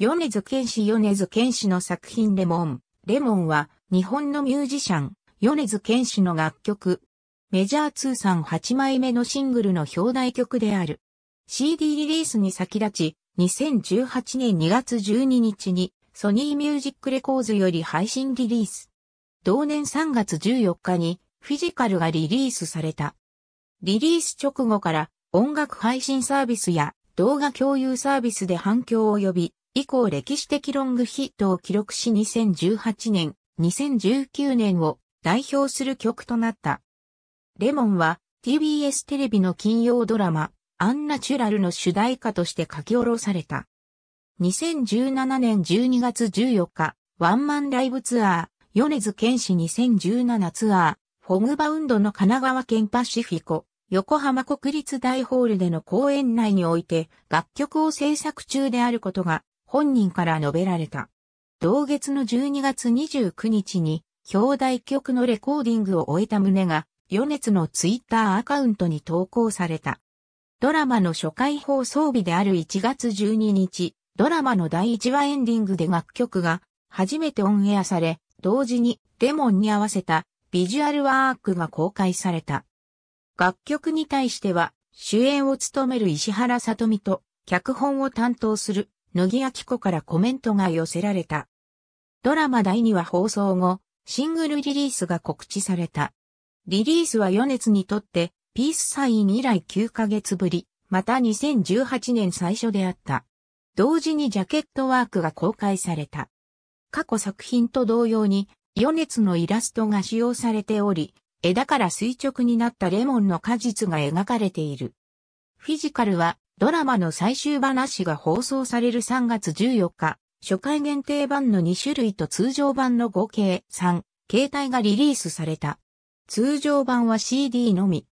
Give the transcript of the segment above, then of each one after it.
米津玄師米津玄師の作品レモン。レモンは日本のミュージシャン、米津玄師の楽曲。メジャー通算8枚目のシングルの表題曲である。CD リリースに先立ち、2018年2月12日にソニーミュージックレコーズより配信リリース。同年3月14日にフィジカルがリリースされた。リリース直後から音楽配信サービスや動画共有サービスで反響を呼び、以降歴史的ロングヒットを記録し2018年、2019年を代表する曲となった。レモンは TBS テレビの金曜ドラマ、アンナチュラルの主題歌として書き下ろされた。2017年12月14日、ワンマンライブツアー、米津玄師2017ツアー、フォグバウンドの神奈川県パシフィコ、横浜国立大ホールでの公演内において楽曲を制作中であることが本人から述べられた。同月の12月29日に、兄弟曲のレコーディングを終えた旨が、余熱のツイッターアカウントに投稿された。ドラマの初回放送日である1月12日、ドラマの第1話エンディングで楽曲が初めてオンエアされ、同時にデモンに合わせたビジュアルワークが公開された。楽曲に対しては主演を務める石原さとみと脚本を担当する野木明子からコメントが寄せられた。ドラマ第2話放送後、シングルリリースが告知された。リリースは余熱にとって、ピースサイン以来9ヶ月ぶり、また2018年最初であった。同時にジャケットワークが公開された。過去作品と同様に、余熱のイラストが使用されており、枝から垂直になったレモンの果実が描かれている。フィジカルはドラマの最終話が放送される3月14日、初回限定版の2種類と通常版の合計3形態がリリースされた。通常版は CD のみ。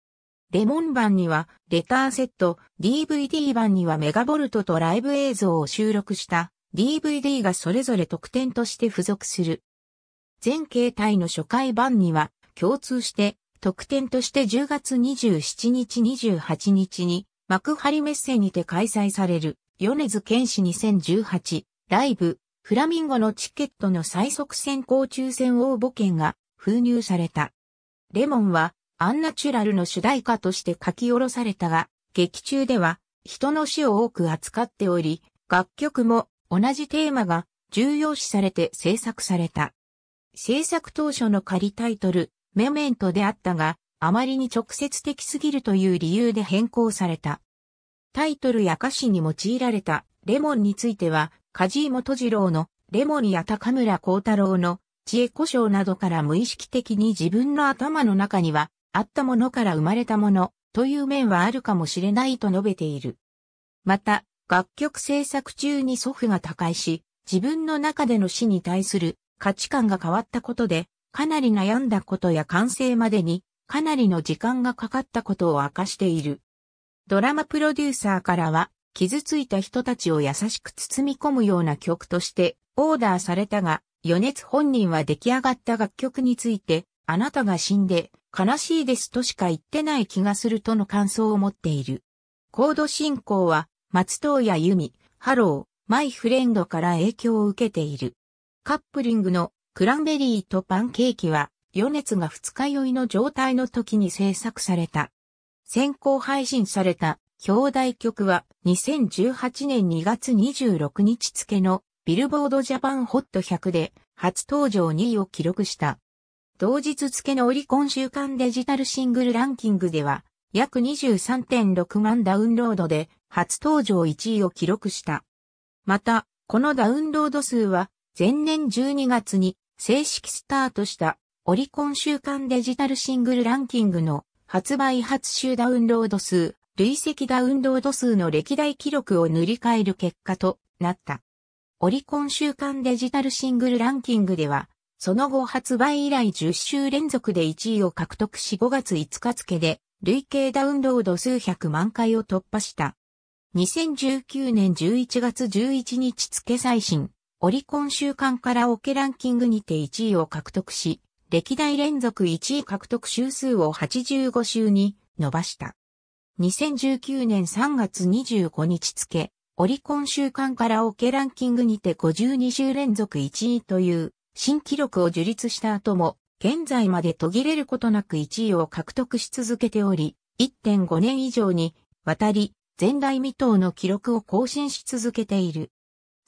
レモン版にはレターセット、DVD 版にはメガボルトとライブ映像を収録した DVD がそれぞれ特典として付属する。全形態の初回版には共通して特典として10月27日28日に幕張メッセにて開催される、米津玄師2018ライブ、フラミンゴのチケットの最速先行抽選応募券が封入された。レモンは、アンナチュラルの主題歌として書き下ろされたが、劇中では、人の死を多く扱っており、楽曲も同じテーマが重要視されて制作された。制作当初の仮タイトル、メメントであったが、あまりに直接的すぎるという理由で変更された。タイトルや歌詞に用いられたレモンについては、梶井元次郎のレモンや高村光太郎の知恵故障などから無意識的に自分の頭の中にはあったものから生まれたものという面はあるかもしれないと述べている。また、楽曲制作中に祖父が他界し、自分の中での死に対する価値観が変わったことで、かなり悩んだことや完成までにかなりの時間がかかったことを明かしている。ドラマプロデューサーからは、傷ついた人たちを優しく包み込むような曲としてオーダーされたが、余熱本人は出来上がった楽曲について、あなたが死んで悲しいですとしか言ってない気がするとの感想を持っている。コード進行は、松任谷由実、ハロー、マイフレンドから影響を受けている。カップリングのクランベリーとパンケーキは余熱が二日酔いの状態の時に制作された。先行配信された表題曲は2018年2月26日付のビルボードジャパンホット100で初登場2位を記録した。同日付のオリコン週間デジタルシングルランキングでは約23.6万ダウンロードで初登場1位を記録した。また、このダウンロード数は前年12月に正式スタートしたオリコン週間デジタルシングルランキングの発売初週ダウンロード数、累積ダウンロード数の歴代記録を塗り替える結果となった。オリコン週間デジタルシングルランキングでは、その後発売以来10週連続で1位を獲得し5月5日付で、累計ダウンロード数百万回を突破した。2019年11月11日付最新、オリコン週間カラオケランキングにて1位を獲得し、歴代連続1位獲得週数を85週に伸ばした。2019年3月25日付、オリコン週間カラオケランキングにて52週連続1位という新記録を樹立した後も、現在まで途切れることなく1位を獲得し続けており、1.5年以上にわたり前代未踏の記録を更新し続けている。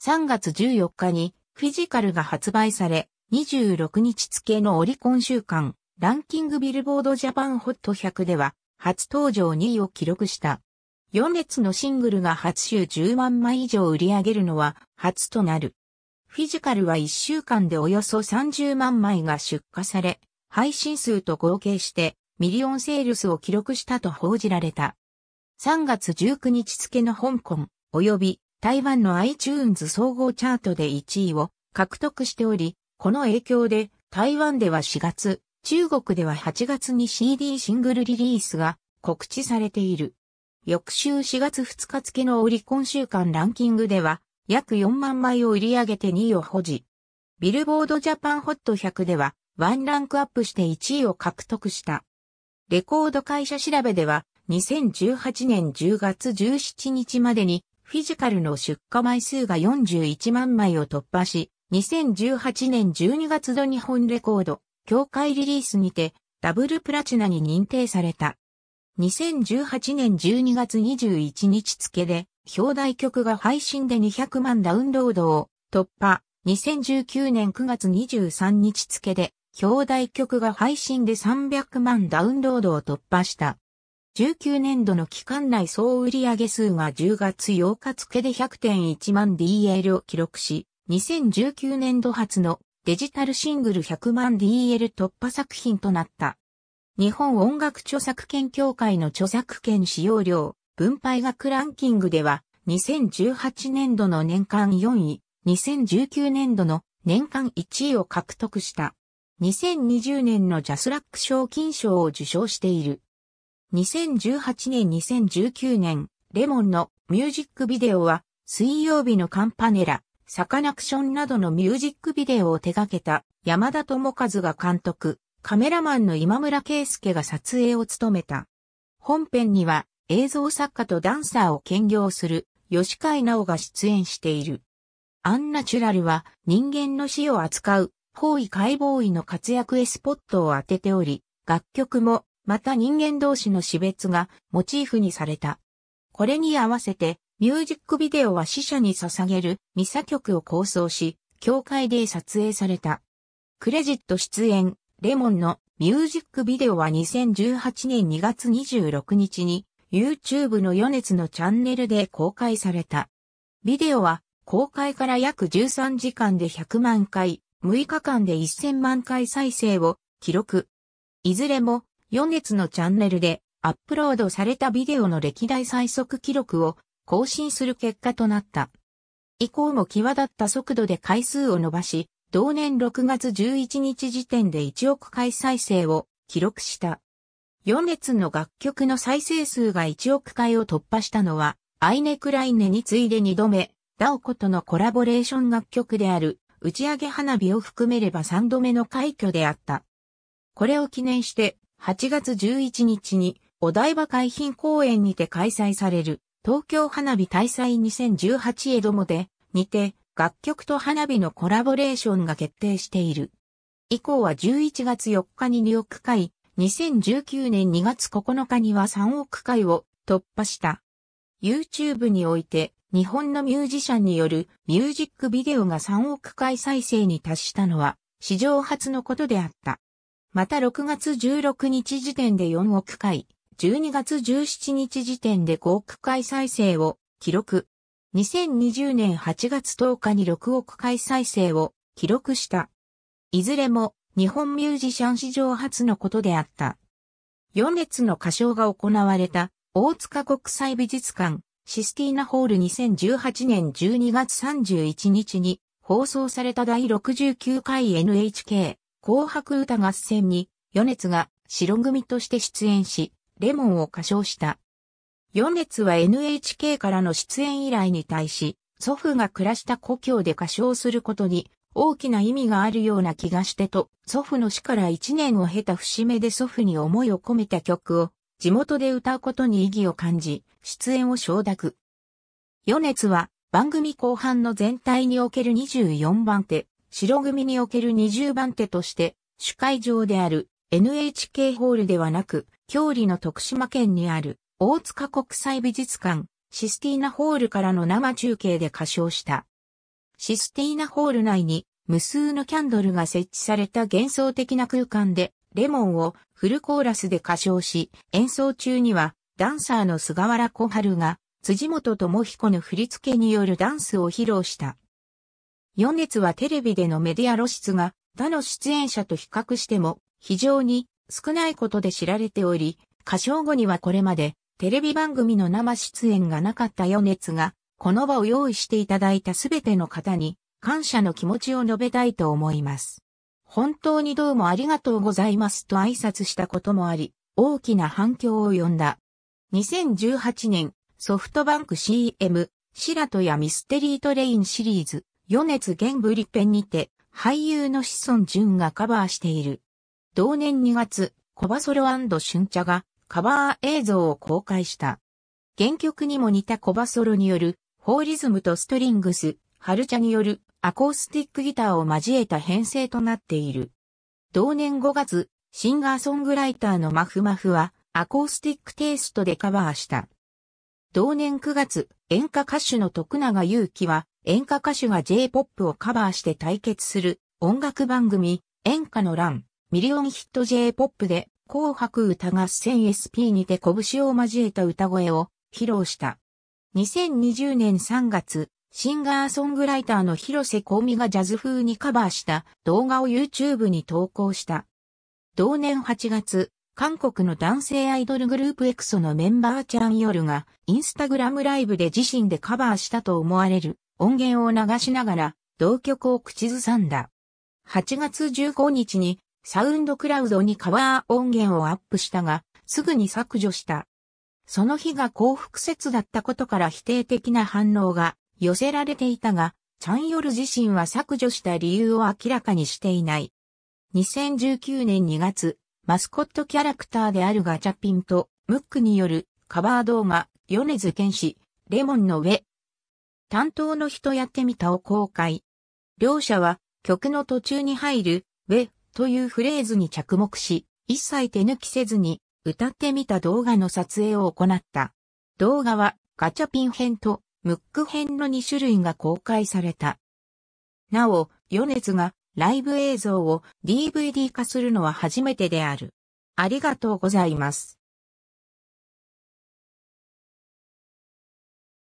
3月14日にフィジカルが発売され、26日付のオリコン週間、ランキングビルボードジャパンホット100では、初登場2位を記録した。4列のシングルが初週10万枚以上売り上げるのは初となる。フィジカルは1週間でおよそ30万枚が出荷され、配信数と合計してミリオンセールスを記録したと報じられた。3月19日付の香港及び台湾の iTunes 総合チャートで1位を獲得しており、この影響で、台湾では4月、中国では8月に CD シングルリリースが告知されている。翌週4月2日付のオリコン週間ランキングでは、約4万枚を売り上げて2位を保持。ビルボードジャパンホット100では、ワンランクアップして1位を獲得した。レコード会社調べでは、2018年10月17日までに、フィジカルの出荷枚数が41万枚を突破し、2018年12月の日本レコード、協会リリースにて、ダブルプラチナに認定された。2018年12月21日付で、表題曲が配信で200万ダウンロードを突破。2019年9月23日付で、表題曲が配信で300万ダウンロードを突破した。19年度の期間内総売上数が10月8日付で100.1万 DL を記録し、2019年度初のデジタルシングル100万 DL 突破作品となった。日本音楽著作権協会の著作権使用料分配額ランキングでは2018年度の年間4位、2019年度の年間1位を獲得した。2020年のジャスラック賞金賞を受賞している。2018年2019年、レモンのミュージックビデオは水曜日のカンパネラ、サカナクションなどのミュージックビデオを手掛けた山田智和が監督、カメラマンの今村圭介が撮影を務めた。本編には映像作家とダンサーを兼業する吉海直が出演している。アンナチュラルは人間の死を扱う方位解剖医の活躍へスポットを当てており、楽曲もまた人間同士の死別がモチーフにされた。これに合わせてミュージックビデオは死者に捧げるミサ曲を構想し、教会で撮影された。クレジット出演、レモンのミュージックビデオは2018年2月26日に YouTube の余熱のチャンネルで公開された。ビデオは公開から約13時間で100万回、6日間で1000万回再生を記録。いずれも余熱のチャンネルでアップロードされたビデオの歴代最速記録を更新する結果となった。以降も際立った速度で回数を伸ばし、同年6月11日時点で1億回再生を記録した。4列の楽曲の再生数が1億回を突破したのは、アイネ・クライネに次いで2度目、ダオコとのコラボレーション楽曲である、打ち上げ花火を含めれば3度目の快挙であった。これを記念して、8月11日に、お台場海浜公園にて開催される、東京花火大祭2018へどもで、にて、楽曲と花火のコラボレーションが決定している。以降は11月4日に2億回、2019年2月9日には3億回を突破した。YouTube において、日本のミュージシャンによるミュージックビデオが3億回再生に達したのは、史上初のことであった。また6月16日時点で4億回、12月17日時点で5億回再生を記録。2020年8月10日に6億回再生を記録した。いずれも日本ミュージシャン史上初のことであった。4列の歌唱が行われた大塚国際美術館システィーナホール2018年12月31日に放送された第69回 NHK 紅白歌合戦に、4列が白組として出演し、レモンを歌唱した。米列は NHK からの出演依頼に対し、祖父が暮らした故郷で歌唱することに大きな意味があるような気がしてと、祖父の死から一年を経た節目で祖父に思いを込めた曲を地元で歌うことに意義を感じ、出演を承諾。米列は番組後半の全体における24番手、白組における20番手として、主会場である NHK ホールではなく、郷里の徳島県にある大塚国際美術館、システィーナホールからの生中継で歌唱した。システィーナホール内に無数のキャンドルが設置された幻想的な空間で、レモンをフルコーラスで歌唱し、演奏中にはダンサーの菅原小春が辻本智彦の振り付けによるダンスを披露した。4熱はテレビでのメディア露出が他の出演者と比較しても非常に少ないことで知られており、歌唱後にはこれまでテレビ番組の生出演がなかったネツが、この場を用意していただいたすべての方に感謝の気持ちを述べたいと思います。本当にどうもありがとうございますと挨拶したこともあり、大きな反響を呼んだ。2018年、ソフトバンク CM、シラトやミステリートレインシリーズ、ツゲ玄ブリペンにて、俳優の子孫淳がカバーしている。同年2月、コバソロ春茶がカバー映像を公開した。原曲にも似たコバソロによる、ホーリズムとストリングス、春茶によるアコースティックギターを交えた編成となっている。同年5月、シンガーソングライターのマフマフはアコースティックテイストでカバーした。同年9月、演歌歌手の徳永祐希は演歌歌手が J-POP をカバーして対決する音楽番組演歌の欄ミリオンヒット J-POP で紅白歌合戦 SP にて拳を交えた歌声を披露した。2020年3月、シンガーソングライターの広瀬香美がジャズ風にカバーした動画を YouTube に投稿した。同年8月、韓国の男性アイドルグループエクソのメンバーチャンヨルがインスタグラムライブで自身でカバーしたと思われる音源を流しながら同曲を口ずさんだ。8月15日にサウンドクラウドにカバー音源をアップしたが、すぐに削除した。その日が幸福節だったことから否定的な反応が寄せられていたが、チャンヨル自身は削除した理由を明らかにしていない。2019年2月、マスコットキャラクターであるガチャピンとムックによるカバー動画、ズケンシ、レモンの上、担当の人やってみたを公開。両者は曲の途中に入る、ウェというフレーズに着目し、一切手抜きせずに歌ってみた動画の撮影を行った。動画はガチャピン編とムック編の2種類が公開された。なお、米津がライブ映像を DVD 化するのは初めてである。ありがとうございます。